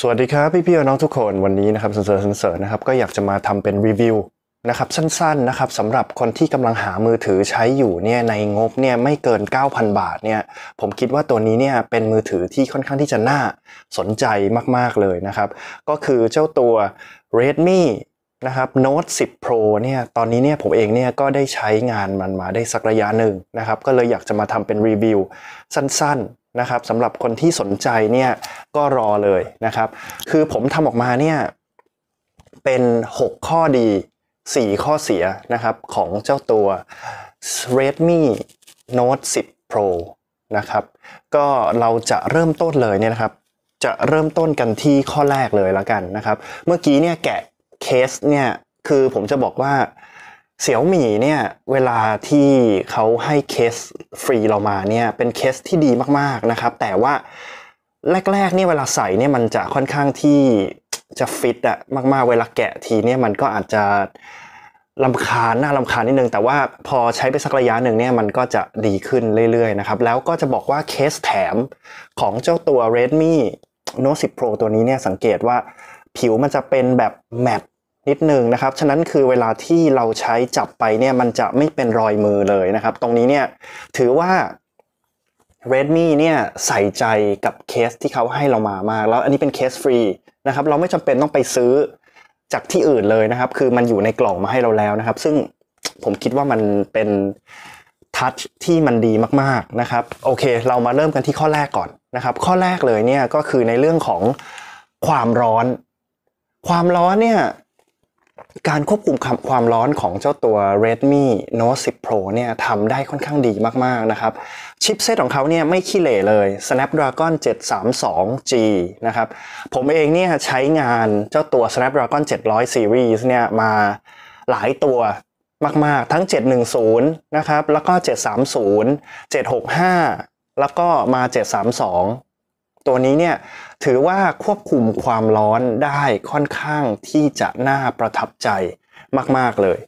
สวัสดีครับพี่พี่น้องทุกคนวันนี้นะครับเสริญเสริญนะครับ ก็อยากจะมาทำเป็นรีวิวนะครับ สั้นๆ นะครับสำหรับคนที่กำลังหามือถือใช้อยู่เนี่ยในงบเนี่ยไม่เกิน 9,000 บาทเนี่ยผมคิดว่าตัวนี้เนี่ยเป็นมือถือที่ค่อนข้างที่จะน่าสนใจมากๆเลยนะครับ ก็คือเจ้าตัว Redmi นะครับ Note 10 Pro เนี่ยตอนนี้เนี่ยผมเองเนี่ยก็ได้ใช้งานมันมาได้สักระยะหนึ่งนะครับ ก็เลยอยากจะมาทำเป็นรีวิวสั้นๆนะครับสำหรับคนที่สนใจเนี่ยก็รอเลยนะครับ คือผมทำออกมาเนี่ยเป็น 6 ข้อดี 4 ข้อเสียนะครับของเจ้าตัว Redmi Note 10 Pro นะครับก็เราจะเริ่มต้นเลยเนี่ยนะครับจะเริ่มต้นกันที่ข้อแรกเลยแล้วกันนะครับเมื่อกี้เนี่ยแกะเคสเนี่ย คือผมจะบอกว่าเสี่ยวหมี่เนี่ยเวลาที่เขาให้เคสฟรีเรามาเนี่ยเป็นเคสที่ดีมากๆนะครับแต่ว่าแรกๆเนี่ยเวลาใส่เนี่ยมันจะค่อนข้างที่จะฟิตอะมากๆ เวลาแกะทีเนี่ยมันก็อาจจะลำคาญน่าลำคาญนิดนึง แต่ว่าพอใช้ไปสักระยะหนึ่งเนี่ยมันก็จะดีขึ้นเรื่อย ๆ นะครับ แล้วก็จะบอกว่าเคสแถมของเจ้าตัว Redmi Note 10 Pro ตัวนี้เนี่ยสังเกตว่าผิวมันจะเป็นแบบแมตตนิดหนึ่งนะครับ ฉะนั้นคือเวลาที่เราใช้จับไปเนี่ยมันจะไม่เป็นรอยมือเลยนะครับ ตรงนี้เนี่ยถือว่า Redmi เนี่ยใส่ใจกับเคสที่เขาให้เรามามากแล้วอันนี้เป็นเคสฟรีนะครับ เราไม่จำเป็นต้องไปซื้อจากที่อื่นเลยนะครับ คือมันอยู่ในกล่องมาให้เราแล้วนะครับ ซึ่งผมคิดว่ามันเป็นทัชที่มันดีมากๆนะครับ โอเคเรามาเริ่มกันที่ข้อแรกก่อนนะครับ ข้อแรกเลยเนี่ยก็คือในเรื่องของความร้อน ความร้อนเนี่ยการควบคุมความร้อนของเจ้าตัว Redmi Note 10 Pro เนี่ยทำได้ค่อนข้างดีมากๆ นะครับชิปเซตของเขาเนี่ยไม่ขี้เหร่เลย Snapdragon 732G นะครับผมเองเนี่ยใช้งานเจ้าตัว Snapdragon 700 Series เนี่ยมาหลายตัวมากๆทั้ง 710 นะครับแล้วก็ 730 765 แล้วก็มา 732ตัวนี้เนี่ยถือว่าควบคุมความร้อนได้ค่อนข้างที่จะน่าประทับใจมากๆเลย